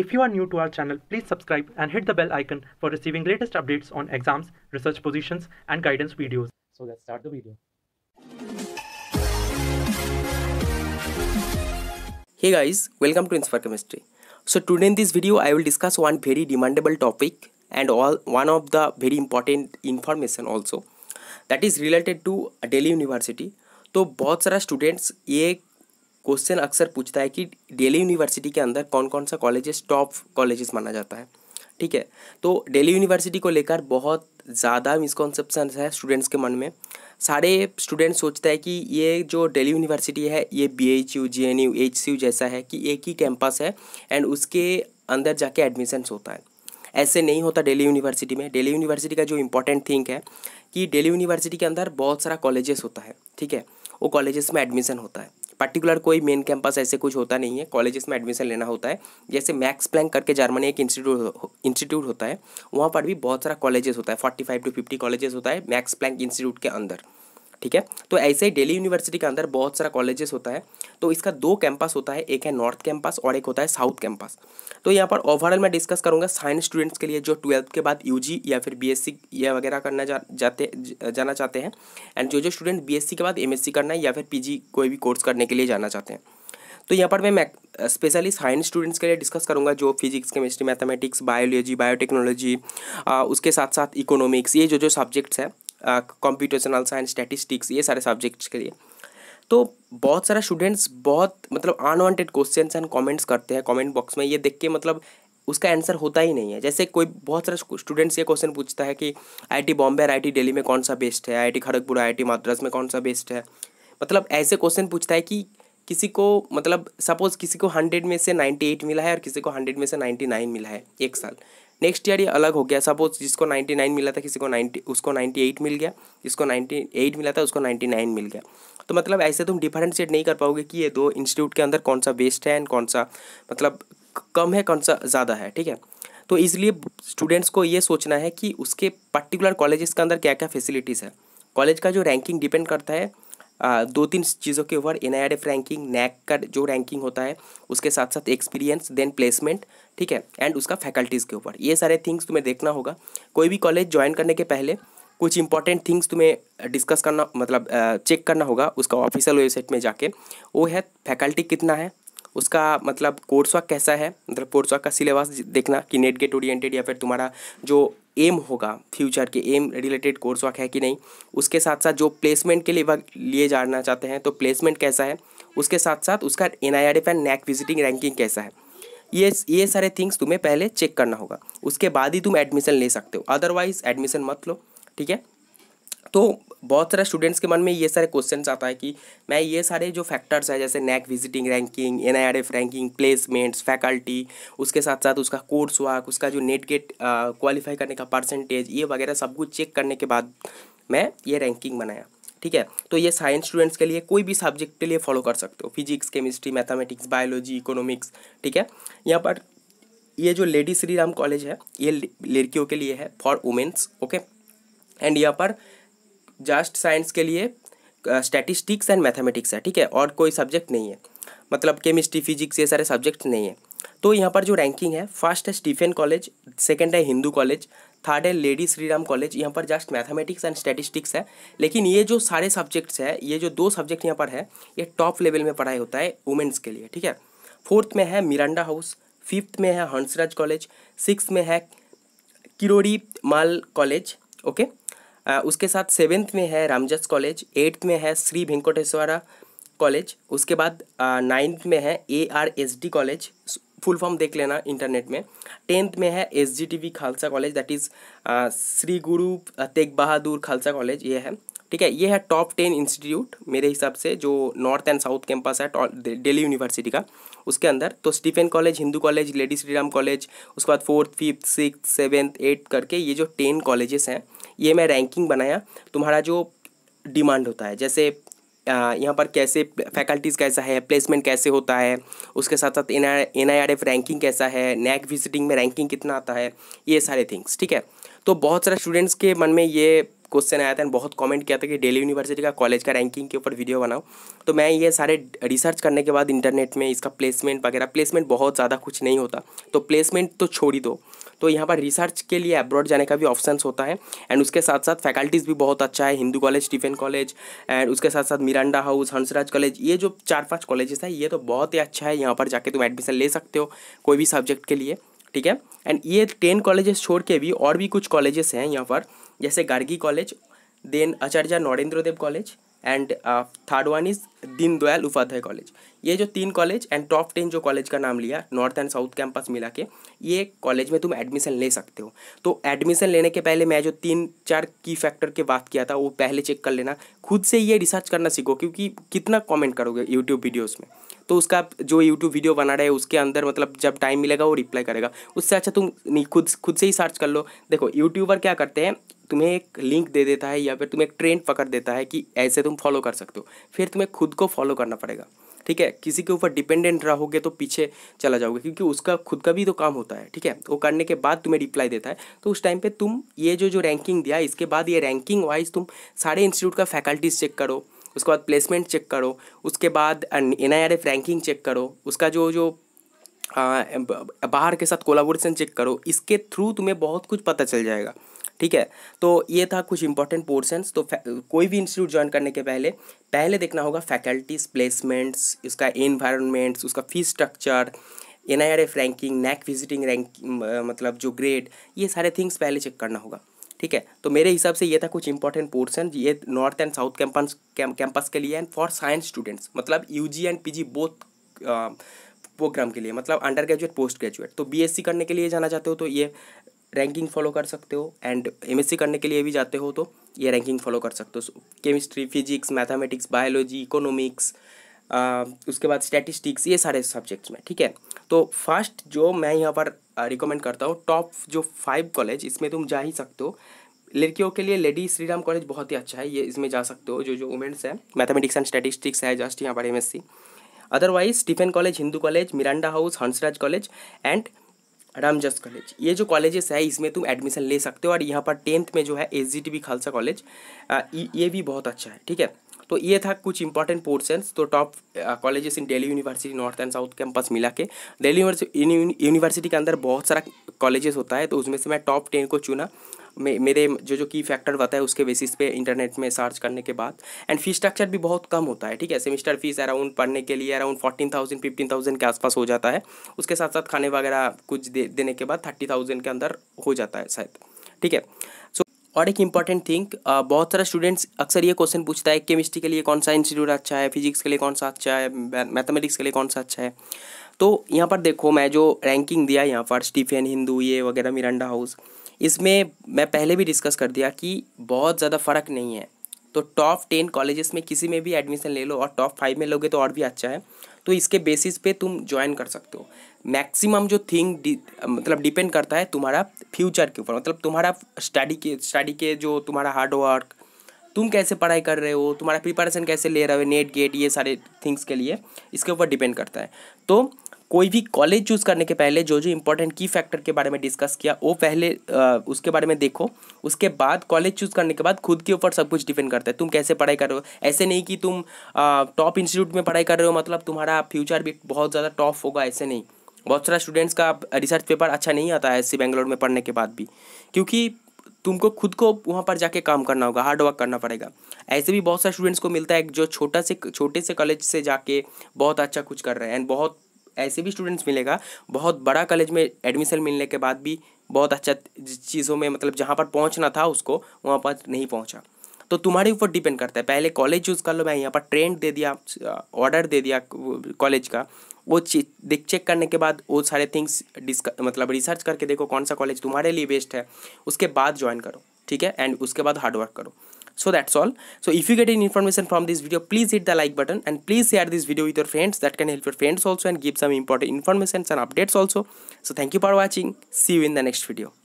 If you are new to our channel, please subscribe and hit the bell icon for receiving latest updates on exams, research positions and guidance videos. So let's start the video. Hey guys, welcome to Inspire Chemistry. So today in this video, I will discuss one very demandable topic and all one of the very important information also that is related to Delhi University. So, बहुत सारा students ये question अक्सर पूछता है कि Delhi university के अंदर कौन कौन सा कॉलेजेस टॉप कॉलेजेस माना जाता है ठीक है तो डेली यूनिवर्सिटी को लेकर बहुत ज़्यादा मिसकॉन्सेप्शन है स्टूडेंट्स के मन में सारे स्टूडेंट सोचता है कि ये जो डेली यूनिवर्सिटी है ये B H U J N U H C U जैसा है कि एक ही कैंपस है एंड उसके अंदर जाके एडमिशन्स होता है ऐसे नहीं होता डेली यूनिवर्सिटी में डेली यूनिवर्सिटी का जो इंपॉर्टेंट थिंग है कि डेली यूनिवर्सिटी के अंदर बहुत सारा कॉलेजेस होता है ठीक है वो कॉलेजेस में एडमिशन होता है पर्टिकुलर कोई मेन कैंपस ऐसे कुछ होता नहीं है कॉलेजेस में एडमिशन लेना होता है जैसे मैक्स प्लैंक करके जर्मनी एक इंस्टीट्यूट इंस्टीट्यूट होता है वहाँ पर भी बहुत सारा कॉलेजेस होता है forty five to fifty colleges होता है मैक्स प्लैंक इंस्टीट्यूट के अंदर ठीक है तो ऐसे ही डेली यूनिवर्सिटी के अंदर बहुत सारा कॉलेजेस होता है तो इसका दो कैंपस होता है एक है नॉर्थ कैंपस और एक होता है साउथ कैंपस तो यहाँ पर ओवरऑल मैं डिस्कस करूँगा साइंस स्टूडेंट्स के लिए जो ट्वेल्थ के बाद यू या फिर बी या वगैरह करना जाते जाना चाहते हैं एंड जो जो स्टूडेंट बी के बाद एम करना है या फिर पी कोई भी कोर्स करने के लिए जाना चाहते हैं तो यहाँ पर मैं स्पेशली साइंस स्टूडेंट्स के लिए डिस्कस करूँगा जो physics chemistry mathematics biology biotechnology उसके साथ साथ इकोनॉमिक्स ये जो जो सब्जेक्ट्स हैं कंप्यूटेशनल साइंस स्टैटिस्टिक्स ये सारे सब्जेक्ट्स के लिए तो बहुत सारा स्टूडेंट्स बहुत मतलब अनवांटेड क्वेश्चन एंड कमेंट्स करते हैं कमेंट बॉक्स में ये देख के मतलब उसका आंसर होता ही नहीं है जैसे कोई बहुत सारे स्टूडेंट्स ये क्वेश्चन पूछता है कि आईआईटी बॉम्बे और आई दिल्ली में कौन सा बेस्ट है आईआईटी खड़गपुर आईआईटी मद्रास में कौन सा बेस्ट है मतलब ऐसे क्वेश्चन पूछता है कि किसी को मतलब सपोज़ किसी को हंड्रेड में से नाइन्टी एट मिला है और किसी को हंड्रेड में से नाइन्टी नाइन मिला है एक साल नेक्स्ट ईयर ये अलग हो गया सपोज जिसको 99 मिला था किसी को 90 उसको 98 मिल गया जिसको 98 मिला था उसको 99 मिल गया तो मतलब ऐसे तुम डिफरेंशिएट नहीं कर पाओगे कि ये दो इंस्टीट्यूट के अंदर कौन सा बेस्ट है एंड कौन सा मतलब कम है कौन सा ज़्यादा है ठीक है तो इसलिए स्टूडेंट्स को ये सोचना है कि उसके पर्टिकुलर कॉलेज के अंदर क्या क्या फैसिलिटीज़ है कॉलेज का जो रैंकिंग डिपेंड करता है दो तीन चीज़ों के ऊपर एन रैंकिंग नैक का जो रैंकिंग होता है उसके साथ साथ एक्सपीरियंस देन प्लेसमेंट ठीक है एंड उसका फैकल्टीज़ के ऊपर ये सारे थिंग्स तुम्हें देखना होगा कोई भी कॉलेज ज्वाइन करने के पहले कुछ इंपॉर्टेंट थिंग्स तुम्हें डिस्कस करना मतलब चेक करना होगा उसका ऑफिशियल वेबसाइट में जाके वो है फैकल्टी कितना है उसका मतलब कोर्स वर्क कैसा है मतलब कोर्स वर्क का सिलेबस देखना कि नेट गेट ओरिएंटेड या फिर तुम्हारा जो एम होगा फ्यूचर के एम रिलेटेड कोर्स वर्क है कि नहीं उसके साथ साथ जो प्लेसमेंट के लिए वह लिए जाना चाहते हैं तो प्लेसमेंट कैसा है उसके साथ साथ उसका N I R F and NAAC visiting ranking कैसा है ये ये सारे थिंग्स तुम्हें पहले चेक करना होगा उसके बाद ही तुम एडमिशन ले सकते हो अदरवाइज़ एडमिशन मत लो ठीक है तो बहुत सारे स्टूडेंट्स के मन में ये सारे क्वेश्चन आता है कि मैं ये सारे जो फैक्टर्स हैं जैसे NAAC visiting ranking N ranking placements faculty उसके साथ साथ उसका कोर्स वर्क उसका जो नेट गेट क्वालिफाई करने का परसेंटेज ये वगैरह सब कुछ चेक करने के बाद मैं ये रैंकिंग बनाया ठीक है तो ये साइंस स्टूडेंट्स के लिए कोई भी सब्जेक्ट के लिए फॉलो कर सकते हो physics chemistry mathematics biology economics ठीक है यहाँ पर ये जो लेडी श्री राम कॉलेज है ये लड़कियों के लिए है फॉर वुमेन्स ओके एंड यहाँ पर जस्ट साइंस के लिए स्टैटिस्टिक्स एंड मैथमेटिक्स है ठीक है और कोई सब्जेक्ट नहीं है मतलब केमिस्ट्री फिजिक्स ये सारे सब्जेक्ट नहीं है तो यहाँ पर जो रैंकिंग है फर्स्ट है स्टीफेन कॉलेज सेकेंड है हिंदू कॉलेज थर्ड है लेडी श्रीराम कॉलेज यहाँ पर जस्ट मैथमेटिक्स एंड स्टैटिस्टिक्स है लेकिन ये जो सारे सब्जेक्ट्स है ये जो दो सब्जेक्ट यहाँ पर है ये टॉप लेवल में पढ़ाई होता है वुमेंस के लिए ठीक है फोर्थ में है मिरांडा हाउस फिफ्थ में है हंसराज कॉलेज सिक्स में है किरोड़ी माल कॉलेज ओके उसके साथ सेवेंथ में है रामजस कॉलेज एट्थ में है श्री वेंकटेश्वरा कॉलेज उसके बाद नाइन्थ में है A R S D college full form देख लेना इंटरनेट में टेंथ में है S G T V Khalsa college that is Shri Guru Tegh Bahadur Khalsa college ये है ठीक है ये है टॉप टेन इंस्टीट्यूट मेरे हिसाब से जो नॉर्थ एंड साउथ कैंपस है डेली यूनिवर्सिटी का उसके अंदर तो Stephen college Hindu college lady Shri Ram college उसके बाद fourth fifth six seventh eighth करके ये जो टेन कॉलेजेस हैं ये मैं रैंकिंग बनाया तुम्हारा जो डिमांड होता है जैसे यहाँ पर कैसे फैकल्टीज़ कैसा है प्लेसमेंट कैसे होता है उसके साथ साथ N N I R F ranking कैसा है नैक विजिटिंग में रैंकिंग कितना आता है ये सारे थिंग्स ठीक है तो बहुत सारे स्टूडेंट्स के मन में ये क्वेश्चन आया था बहुत कमेंट किया था कि डेली यूनिवर्सिटी का कॉलेज का रैंकिंग के ऊपर वीडियो बनाओ तो मैं ये सारे रिसर्च करने के बाद इंटरनेट में इसका प्लेसमेंट वगैरह प्लेसमेंट बहुत ज़्यादा कुछ नहीं होता तो प्लेसमेंट तो छोड़ ही दो तो यहाँ पर रिसर्च के लिए अब्रॉड जाने का भी ऑप्शन होता है एंड उसके साथ साथ फैकल्टीज़ भी बहुत अच्छा है Hindu college Stephen college and उसके साथ साथ मिरांडा हाउस हंसराज कॉलेज ये जो चार पाँच कॉलेजेस हैं ये तो बहुत ही अच्छा है यहाँ पर जाके तुम एडमिशन ले सकते हो कोई भी सब्जेक्ट के लिए ठीक है एंड ये टेन कॉलेजेस छोड़ के भी और भी कुछ कॉलेजेस हैं यहाँ पर जैसे Gargi college then Acharya Narendra Dev college and third one is Deendayal Upadhyay college ये जो तीन कॉलेज एंड टॉप टेन जो कॉलेज का नाम लिया नॉर्थ एंड साउथ कैंपस मिला के ये कॉलेज में तुम एडमिशन ले सकते हो तो एडमिशन लेने के पहले मैं जो तीन चार की फैक्टर के बात किया था वो पहले चेक कर लेना खुद से ये रिसर्च करना सीखो क्योंकि कितना कमेंट करोगे यूट्यूब वीडियोज़ में तो उसका जो यूट्यूब वीडियो बना रहे उसके अंदर मतलब जब टाइम मिलेगा वो रिप्लाई करेगा उससे अच्छा तुम खुद खुद से ही सर्च कर लो देखो यूट्यूबर क्या करते हैं तुम्हें एक लिंक दे देता है या फिर तुम्हें एक ट्रेंड पकड़ देता है कि ऐसे तुम फॉलो कर सकते हो फिर तुम्हें खुद को फॉलो करना पड़ेगा ठीक है किसी के ऊपर डिपेंडेंट रहोगे तो पीछे चला जाओगे क्योंकि उसका खुद का भी तो काम होता है ठीक है वो करने के बाद तुम्हें रिप्लाई देता है तो उस टाइम पे तुम ये जो जो रैंकिंग दिया इसके बाद ये रैंकिंग वाइज तुम सारे इंस्टीट्यूट का फैकल्टीज़ चेक करो उसके बाद प्लेसमेंट चेक करो उसके बाद N I R F ranking check करो उसका जो जो आ, बाहर के साथ कोलाबोरेशन चेक करो इसके थ्रू तुम्हें बहुत कुछ पता चल जाएगा ठीक है तो ये था कुछ इंपॉर्टेंट पोर्सन तो कोई भी इंस्टीट्यूट ज्वाइन करने के पहले पहले देखना होगा फैकल्टीज प्लेसमेंट्स उसका इन्वायरमेंट्स उसका fees structure N I R F ranking NAAC visiting ranking मतलब जो ग्रेड ये सारे थिंग्स पहले चेक करना होगा ठीक है तो मेरे हिसाब से ये था कुछ इंपॉर्टेंट पोर्सन ये north and south campus campus के लिए एंड फॉर साइंस स्टूडेंट्स मतलब U G and P G both program के लिए मतलब अंडर ग्रेजुएट पोस्ट ग्रेजुएट तो बी एस सी करने के लिए जाना चाहते हो तो ये रैंकिंग फॉलो कर सकते हो एंड एमएससी करने के लिए भी जाते हो तो ये रैंकिंग फॉलो कर सकते हो chemistry physics mathematics biology economics उसके बाद स्टैटिस्टिक्स ये सारे सब्जेक्ट्स में ठीक है तो फर्स्ट जो मैं यहाँ पर रिकमेंड करता हूँ टॉप जो फाइव कॉलेज इसमें तुम जा ही सकते हो लड़कियों के लिए लेडी श्रीराम कॉलेज बहुत ही अच्छा है ये इसमें जा सकते हो जो जो वुमेंस है मैथमेटिक्स एंड स्टैटिस्टिक्स है जस्ट यहाँ पर um otherwise Stephen college Hindu college Miranda house Hansraj college and Ramjas college ये जो कॉलेजेस है इसमें तुम एडमिशन ले सकते हो और यहाँ पर टेंथ में जो है S G T B Khalsa college ये भी बहुत अच्छा है ठीक है तो ये था कुछ इंपॉर्टेंट पोर्सन तो top colleges in Delhi university north and south campus मिला के दिल्ली यूनिवर्सिटी के अंदर बहुत सारा कॉलेजेस होता है तो उसमें से मैं टॉप टेन को चुना मे, मेरे जो जो की फैक्टर होता है उसके बेसिस पे इंटरनेट में सर्च करने के बाद एंड फीस स्ट्रक्चर भी बहुत कम होता है ठीक है सेमिस्टर फीस अराउंड पढ़ने के लिए around fourteen thousand fifteen thousand के आसपास हो जाता है उसके साथ साथ खाने वगैरह कुछ दे, देने के बाद थर्टी थाउजेंड के अंदर हो जाता है शायद ठीक है सो और एक इंपॉर्टेंट थिंग बहुत सारा स्टूडेंट्स अक्सर ये क्वेश्चन पूछता है केमिस्ट्री के लिए कौन सा इंस्टीट्यूट अच्छा है फिजिक्स के लिए कौन सा अच्छा है मैथमेटिक्स के लिए कौन सा अच्छा है तो यहाँ पर देखो मैं जो रैंकिंग दिया यहाँ पर स्टीफेन हिंदू ये वगैरह मिरांडा हाउस इसमें मैं पहले भी डिस्कस कर दिया कि बहुत ज़्यादा फ़र्क नहीं है तो टॉप टेन कॉलेजेस में किसी में भी एडमिशन ले लो और टॉप फाइव में लोगे तो और भी अच्छा है तो इसके बेसिस पे तुम ज्वाइन कर सकते हो मैक्सिमम जो थिंग डि, मतलब डिपेंड करता है तुम्हारा फ्यूचर के ऊपर मतलब तुम्हारा स्टडी के स्टडी के जो तुम्हारा हार्ड वर्क तुम कैसे पढ़ाई कर रहे हो तुम्हारा प्रिपरेशन कैसे ले रहे हो नेट गेट ये सारे थिंग्स के लिए इसके ऊपर डिपेंड करता है तो कोई भी कॉलेज चूज़ करने के पहले जो जो इंपॉर्टेंट की फैक्टर के बारे में डिस्कस किया वो पहले आ, उसके बारे में देखो उसके बाद कॉलेज चूज़ करने के बाद खुद के ऊपर सब कुछ डिपेंड करता है तुम कैसे पढ़ाई कर रहे हो ऐसे नहीं कि तुम टॉप इंस्टीट्यूट में पढ़ाई कर रहे हो मतलब तुम्हारा फ्यूचर भी बहुत ज़्यादा टॉप होगा ऐसे नहीं बहुत सारा स्टूडेंट्स का रिसर्च पेपर अच्छा नहीं आता है ऐसे बेंगलोर में पढ़ने के बाद भी क्योंकि तुमको खुद को वहाँ पर जाके काम करना होगा हार्ड वर्क करना पड़ेगा ऐसे भी बहुत सारे स्टूडेंट्स को मिलता है जो छोटा से छोटे से कॉलेज से जाके बहुत अच्छा कुछ कर रहे हैं एंड बहुत ऐसे भी स्टूडेंट्स मिलेगा बहुत बड़ा कॉलेज में एडमिशन मिलने के बाद भी बहुत अच्छा चीज़ों में मतलब जहाँ पर पहुँचना था उसको वहाँ पर नहीं पहुँचा तो तुम्हारे ऊपर डिपेंड करता है पहले कॉलेज चूज़ कर लो मैं यहाँ पर ट्रेंड दे दिया ऑर्डर दे दिया कॉलेज का वो देख चेक करने के बाद वो सारे थिंग्स डिस्क मतलब रिसर्च करके देखो कौन सा कॉलेज तुम्हारे लिए बेस्ट है उसके बाद ज्वाइन करो ठीक है एंड उसके बाद हार्डवर्क करो so that's all so if you get any information from this video please hit the like button and please share this video with your friends that can help your friends also and give some important informations and updates also so thank you for watching see you in the next video